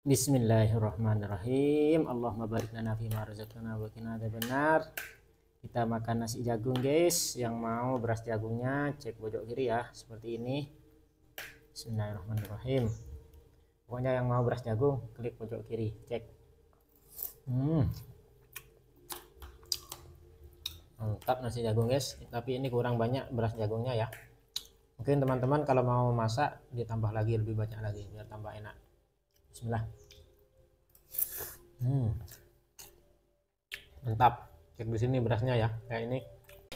Bismillahirrahmanirrahim. Allahumma barik lana fi ma razaqtana wa qina benar. Kita makan nasi jagung, guys. Yang mau beras jagungnya cek pojok kiri ya, seperti ini. Bismillahirrahmanirrahim. Pokoknya yang mau beras jagung klik pojok kiri, cek. Hmm. Mantap nasi jagung, guys. Tapi ini kurang banyak beras jagungnya ya. Mungkin teman-teman kalau mau masak ditambah lagi lebih banyak lagi biar tambah enak. Bismillah. Hmm. Mantap. Cek di sini berasnya ya. Kayak ini.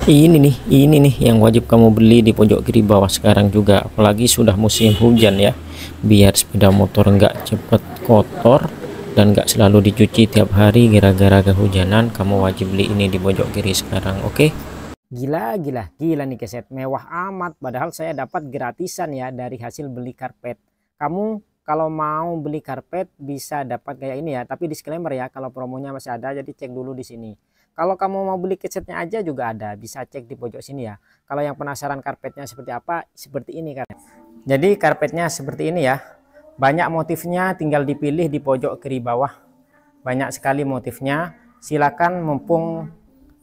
Ini nih, ini nih yang wajib kamu beli di pojok kiri bawah sekarang juga. Apalagi sudah musim hujan ya. Biar sepeda motor nggak cepet kotor dan nggak selalu dicuci tiap hari gara-gara kehujanan kamu wajib beli ini di pojok kiri sekarang oke okay? gila gila gila nih keset mewah amat padahal saya dapat gratisan ya dari hasil beli karpet kamu kalau mau beli karpet bisa dapat kayak ini ya tapi disclaimer ya kalau promonya masih ada jadi cek dulu di sini kalau kamu mau beli kitsetnya aja juga ada bisa cek di pojok sini ya kalau yang penasaran karpetnya seperti apa seperti ini kan jadi karpetnya seperti ini ya banyak motifnya tinggal dipilih di pojok kiri bawah banyak sekali motifnya silakan mumpung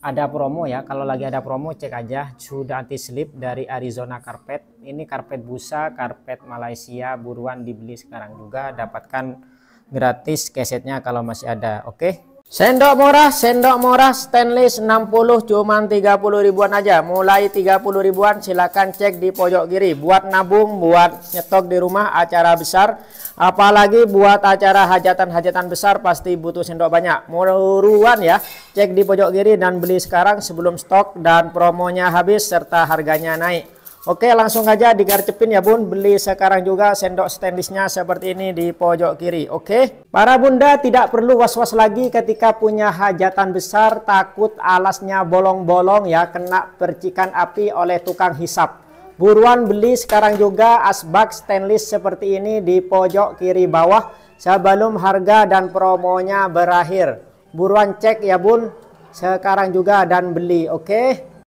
ada promo ya kalau lagi ada promo cek aja sudah anti slip dari Arizona Carpet ini karpet busa karpet Malaysia buruan dibeli sekarang juga dapatkan gratis kesetnya kalau masih ada oke okay? Sendok murah, sendok murah stainless 60 cuma 30 ribuan aja. Mulai 30 ribuan silahkan cek di pojok kiri. Buat nabung, buat nyetok di rumah acara besar. Apalagi buat acara hajatan-hajatan besar pasti butuh sendok banyak. Muruan ya, cek di pojok kiri dan beli sekarang sebelum stok dan promonya habis serta harganya naik. Oke langsung aja digarcepin ya bun Beli sekarang juga sendok stainlessnya seperti ini di pojok kiri Oke Para bunda tidak perlu was-was lagi ketika punya hajatan besar Takut alasnya bolong-bolong ya Kena percikan api oleh tukang hisap Buruan beli sekarang juga asbak stainless seperti ini di pojok kiri bawah Sebelum harga dan promonya berakhir Buruan cek ya bun Sekarang juga dan beli oke